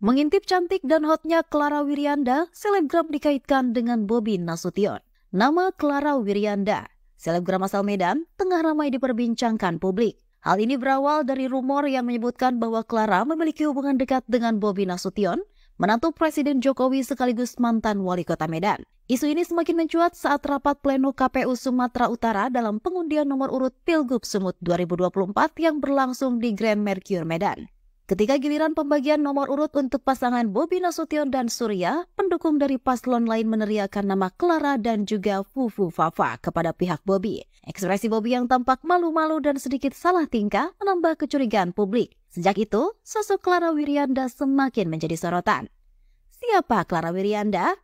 Mengintip cantik dan hotnya Clara Wirianda, selebgram dikaitkan dengan Bobby Nasution. Nama Clara Wirianda, selebgram asal Medan, tengah ramai diperbincangkan publik. Hal ini berawal dari rumor yang menyebutkan bahwa Clara memiliki hubungan dekat dengan Bobby Nasution, menantu Presiden Jokowi sekaligus mantan wali kota Medan. Isu ini semakin mencuat saat rapat pleno KPU Sumatera Utara dalam pengundian nomor urut Pilgub Sumut 2024 yang berlangsung di Grand Mercure Medan. Ketika giliran pembagian nomor urut untuk pasangan Bobi Nasution dan Surya, pendukung dari paslon lain meneriakkan nama Clara dan juga Fufu Fafa kepada pihak Bobi. Ekspresi Bobi yang tampak malu-malu dan sedikit salah tingkah menambah kecurigaan publik. Sejak itu, sosok Clara Wirianda semakin menjadi sorotan. Siapa Clara Wirianda?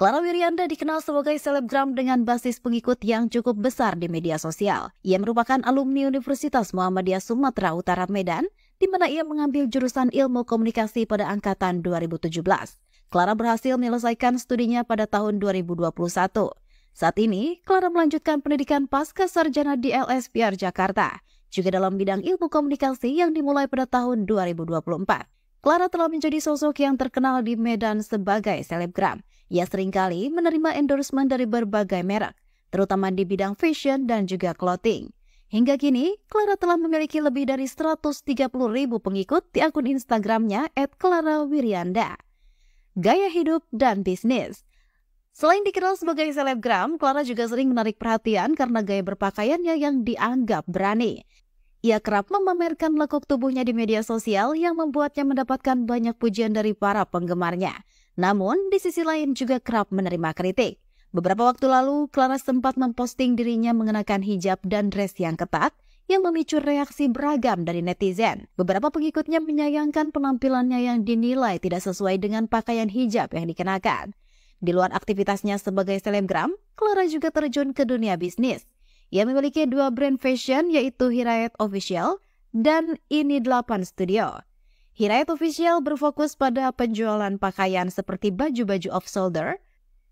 Clara Wirianda dikenal sebagai selebgram dengan basis pengikut yang cukup besar di media sosial. Ia merupakan alumni Universitas Muhammadiyah Sumatera Utara Medan di mana ia mengambil jurusan ilmu komunikasi pada angkatan 2017. Clara berhasil menyelesaikan studinya pada tahun 2021. Saat ini, Clara melanjutkan pendidikan pasca sarjana di LSPR Jakarta, juga dalam bidang ilmu komunikasi yang dimulai pada tahun 2024. Clara telah menjadi sosok yang terkenal di Medan sebagai selebgram. Ia seringkali menerima endorsement dari berbagai merek, terutama di bidang fashion dan juga clothing. Hingga kini, Clara telah memiliki lebih dari 130 ribu pengikut di akun Instagramnya at Clara Wirianda. Gaya hidup dan bisnis Selain dikenal sebagai selebgram, Clara juga sering menarik perhatian karena gaya berpakaiannya yang dianggap berani. Ia kerap memamerkan lekuk tubuhnya di media sosial yang membuatnya mendapatkan banyak pujian dari para penggemarnya. Namun, di sisi lain juga kerap menerima kritik. Beberapa waktu lalu, Clara sempat memposting dirinya mengenakan hijab dan dress yang ketat yang memicu reaksi beragam dari netizen. Beberapa pengikutnya menyayangkan penampilannya yang dinilai tidak sesuai dengan pakaian hijab yang dikenakan. Di luar aktivitasnya sebagai selebgram, Clara juga terjun ke dunia bisnis. Ia memiliki dua brand fashion yaitu Hirayet Official dan Ini 8 Studio. Hirayet Official berfokus pada penjualan pakaian seperti baju-baju off-shoulder,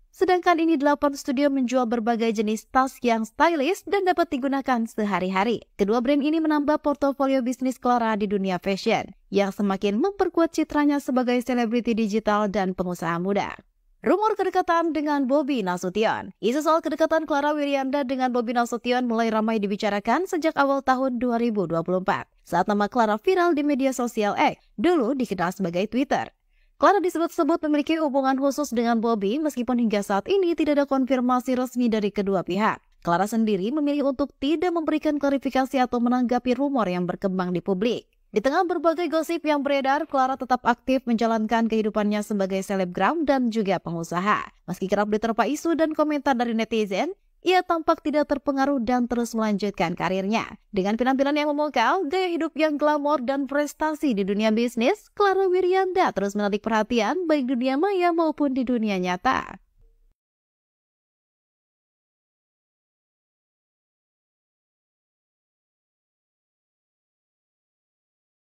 Sedangkan ini 8 studio menjual berbagai jenis tas yang stylish dan dapat digunakan sehari-hari. Kedua brand ini menambah portofolio bisnis Clara di dunia fashion, yang semakin memperkuat citranya sebagai selebriti digital dan pengusaha muda. Rumor kedekatan dengan Bobby Nasution Isu soal kedekatan Clara Wirianda dengan Bobby Nasution mulai ramai dibicarakan sejak awal tahun 2024 saat nama Clara viral di media sosial X, dulu dikenal sebagai Twitter. Clara disebut-sebut memiliki hubungan khusus dengan Bobby meskipun hingga saat ini tidak ada konfirmasi resmi dari kedua pihak. Clara sendiri memilih untuk tidak memberikan klarifikasi atau menanggapi rumor yang berkembang di publik. Di tengah berbagai gosip yang beredar, Clara tetap aktif menjalankan kehidupannya sebagai selebgram dan juga pengusaha. Meski kerap diterpa isu dan komentar dari netizen, ia tampak tidak terpengaruh dan terus melanjutkan karirnya. Dengan penampilan yang memukau, gaya hidup yang glamor dan prestasi di dunia bisnis, Clara Wirianda terus menarik perhatian baik dunia maya maupun di dunia nyata.